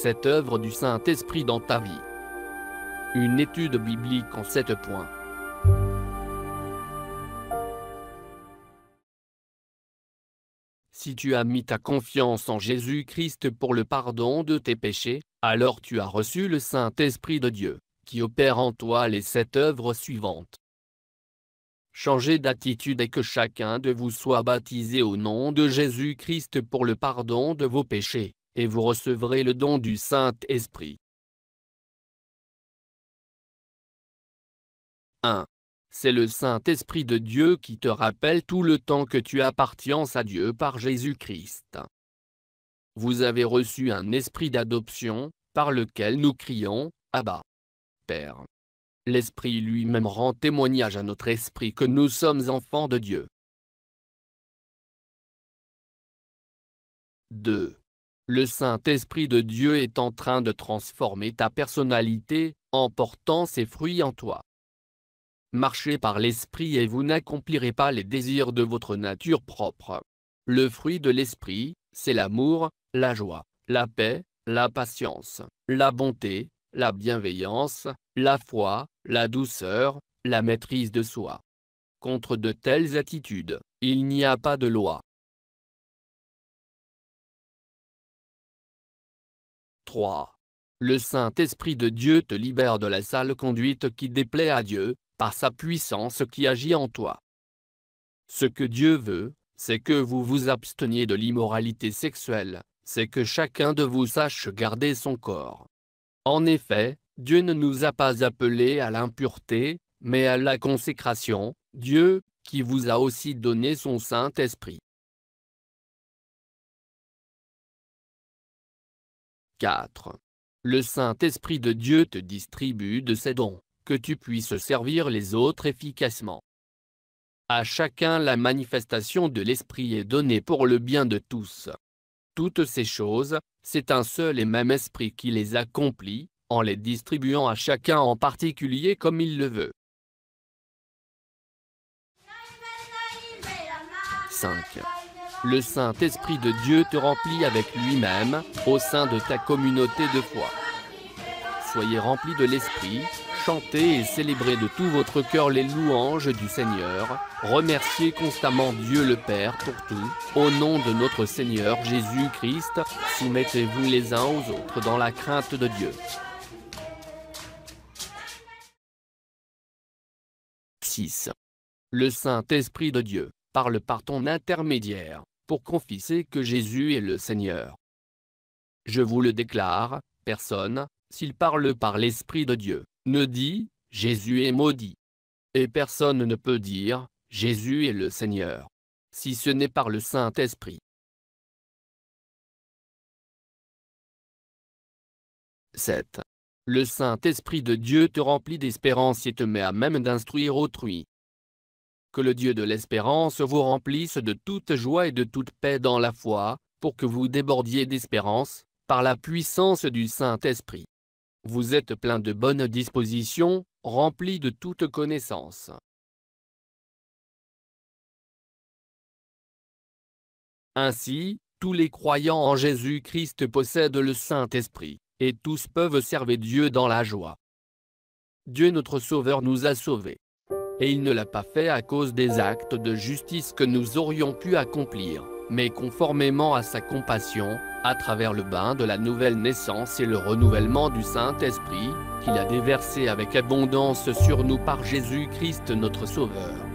cette œuvre du Saint-Esprit dans ta vie. Une étude biblique en sept points. Si tu as mis ta confiance en Jésus-Christ pour le pardon de tes péchés, alors tu as reçu le Saint-Esprit de Dieu, qui opère en toi les sept œuvres suivantes. Changez d'attitude et que chacun de vous soit baptisé au nom de Jésus-Christ pour le pardon de vos péchés et vous recevrez le don du Saint-Esprit. 1. C'est le Saint-Esprit de Dieu qui te rappelle tout le temps que tu appartiens à Dieu par Jésus-Christ. Vous avez reçu un esprit d'adoption, par lequel nous crions, Abba, Père. L'Esprit lui-même rend témoignage à notre esprit que nous sommes enfants de Dieu. 2 le Saint-Esprit de Dieu est en train de transformer ta personnalité, en portant ses fruits en toi. Marchez par l'Esprit et vous n'accomplirez pas les désirs de votre nature propre. Le fruit de l'Esprit, c'est l'amour, la joie, la paix, la patience, la bonté, la bienveillance, la foi, la douceur, la maîtrise de soi. Contre de telles attitudes, il n'y a pas de loi. 3. Le Saint-Esprit de Dieu te libère de la sale conduite qui déplaît à Dieu, par sa puissance qui agit en toi. Ce que Dieu veut, c'est que vous vous absteniez de l'immoralité sexuelle, c'est que chacun de vous sache garder son corps. En effet, Dieu ne nous a pas appelés à l'impureté, mais à la consécration, Dieu, qui vous a aussi donné son Saint-Esprit. 4. Le Saint-Esprit de Dieu te distribue de ses dons, que tu puisses servir les autres efficacement. À chacun la manifestation de l'Esprit est donnée pour le bien de tous. Toutes ces choses, c'est un seul et même Esprit qui les accomplit, en les distribuant à chacun en particulier comme il le veut. 5 le Saint-Esprit de Dieu te remplit avec lui-même au sein de ta communauté de foi. Soyez remplis de l'Esprit, chantez et célébrez de tout votre cœur les louanges du Seigneur, remerciez constamment Dieu le Père pour tout, au nom de notre Seigneur Jésus-Christ, soumettez-vous les uns aux autres dans la crainte de Dieu. 6. Le Saint-Esprit de Dieu parle par ton intermédiaire pour confesser que Jésus est le Seigneur. Je vous le déclare, personne, s'il parle par l'Esprit de Dieu, ne dit, Jésus est maudit. Et personne ne peut dire, Jésus est le Seigneur, si ce n'est par le Saint-Esprit. 7. Le Saint-Esprit de Dieu te remplit d'espérance et te met à même d'instruire autrui que le Dieu de l'espérance vous remplisse de toute joie et de toute paix dans la foi, pour que vous débordiez d'espérance, par la puissance du Saint-Esprit. Vous êtes plein de bonnes dispositions, rempli de toute connaissance. Ainsi, tous les croyants en Jésus-Christ possèdent le Saint-Esprit, et tous peuvent servir Dieu dans la joie. Dieu notre Sauveur nous a sauvés et il ne l'a pas fait à cause des actes de justice que nous aurions pu accomplir, mais conformément à sa compassion, à travers le bain de la nouvelle naissance et le renouvellement du Saint-Esprit, qu'il a déversé avec abondance sur nous par Jésus-Christ notre Sauveur.